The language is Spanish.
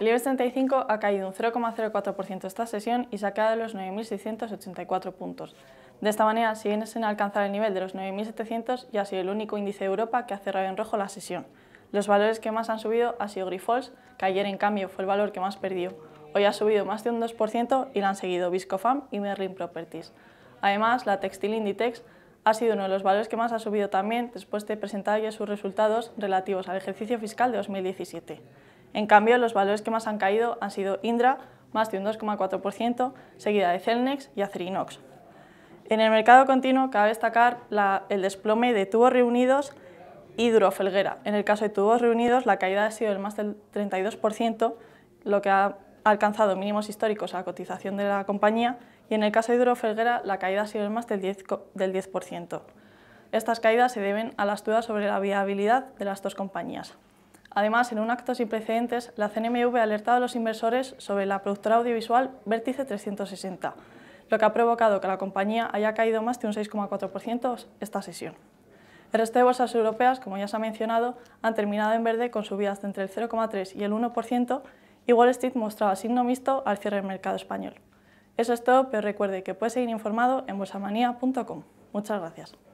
El IBEX 35 ha caído un 0,04% esta sesión y se ha quedado en los 9.684 puntos. De esta manera siguen sin alcanzar el nivel de los 9.700 y ha sido el único índice de Europa que ha cerrado en rojo la sesión. Los valores que más han subido ha sido Grifols, que ayer en cambio fue el valor que más perdió. Hoy ha subido más de un 2% y la han seguido Viscofam y Merlin Properties. Además, la textil Inditex ha sido uno de los valores que más ha subido también después de presentar ya sus resultados relativos al ejercicio fiscal de 2017. En cambio, los valores que más han caído han sido Indra, más de un 2,4%, seguida de Celnex y Acerinox. En el mercado continuo cabe destacar el desplome de tubos reunidos y Durofelguera. En el caso de tubos reunidos, la caída ha sido del más del 32%, lo que ha alcanzado mínimos históricos a la cotización de la compañía, y en el caso de Durofelguera, la caída ha sido del más Del 10%. Estas caídas se deben a las dudas sobre la viabilidad de las dos compañías. Además, en un acto sin precedentes, la CNMV ha alertado a los inversores sobre la productora audiovisual Vértice 360, lo que ha provocado que la compañía haya caído más de un 6,4% esta sesión. El resto de bolsas europeas, como ya se ha mencionado, han terminado en verde con subidas entre el 0,3 y el 1% y Wall Street mostraba signo mixto al cierre del mercado español. Eso es todo, pero recuerde que puede seguir informado en bolsamanía.com. Muchas gracias.